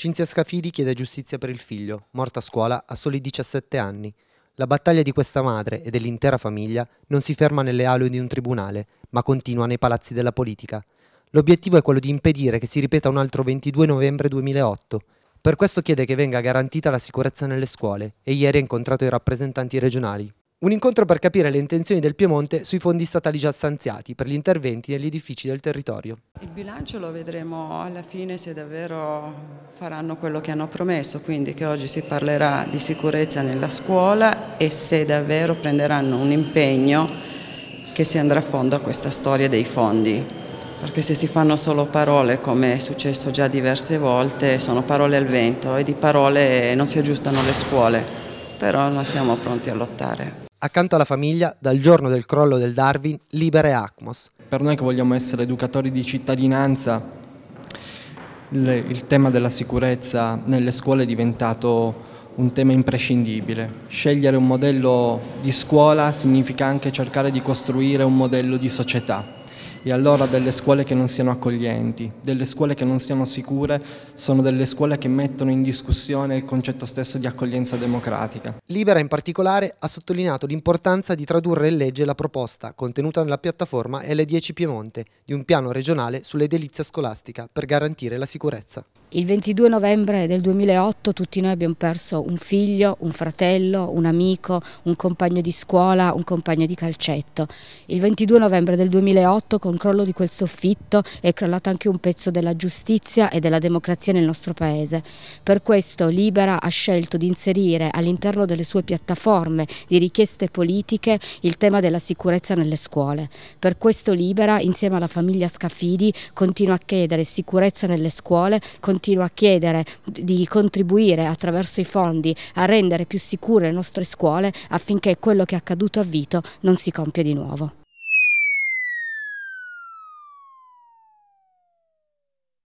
Cinzia Scafidi chiede giustizia per il figlio, morto a scuola a soli 17 anni. La battaglia di questa madre e dell'intera famiglia non si ferma nelle aule di un tribunale, ma continua nei palazzi della politica. L'obiettivo è quello di impedire che si ripeta un altro 22 novembre 2008. Per questo chiede che venga garantita la sicurezza nelle scuole e ieri ha incontrato i rappresentanti regionali. Un incontro per capire le intenzioni del Piemonte sui fondi statali già stanziati per gli interventi negli edifici del territorio. Il bilancio lo vedremo alla fine se davvero faranno quello che hanno promesso, quindi che oggi si parlerà di sicurezza nella scuola e se davvero prenderanno un impegno che si andrà a fondo a questa storia dei fondi. Perché se si fanno solo parole, come è successo già diverse volte, sono parole al vento e di parole non si aggiustano le scuole, però noi siamo pronti a lottare accanto alla famiglia, dal giorno del crollo del Darwin, libere ACMOS. Per noi che vogliamo essere educatori di cittadinanza, il tema della sicurezza nelle scuole è diventato un tema imprescindibile. Scegliere un modello di scuola significa anche cercare di costruire un modello di società. E allora delle scuole che non siano accoglienti, delle scuole che non siano sicure, sono delle scuole che mettono in discussione il concetto stesso di accoglienza democratica. Libera in particolare ha sottolineato l'importanza di tradurre in legge la proposta contenuta nella piattaforma L10 Piemonte di un piano regionale sull'edilizia scolastica per garantire la sicurezza. Il 22 novembre del 2008 tutti noi abbiamo perso un figlio, un fratello, un amico, un compagno di scuola, un compagno di calcetto. Il 22 novembre del 2008 con crollo di quel soffitto è crollato anche un pezzo della giustizia e della democrazia nel nostro paese. Per questo Libera ha scelto di inserire all'interno delle sue piattaforme di richieste politiche il tema della sicurezza nelle scuole. Per questo Libera, insieme alla famiglia Scafidi, continua a chiedere sicurezza nelle scuole, continuo a chiedere di contribuire attraverso i fondi a rendere più sicure le nostre scuole affinché quello che è accaduto a Vito non si compia di nuovo.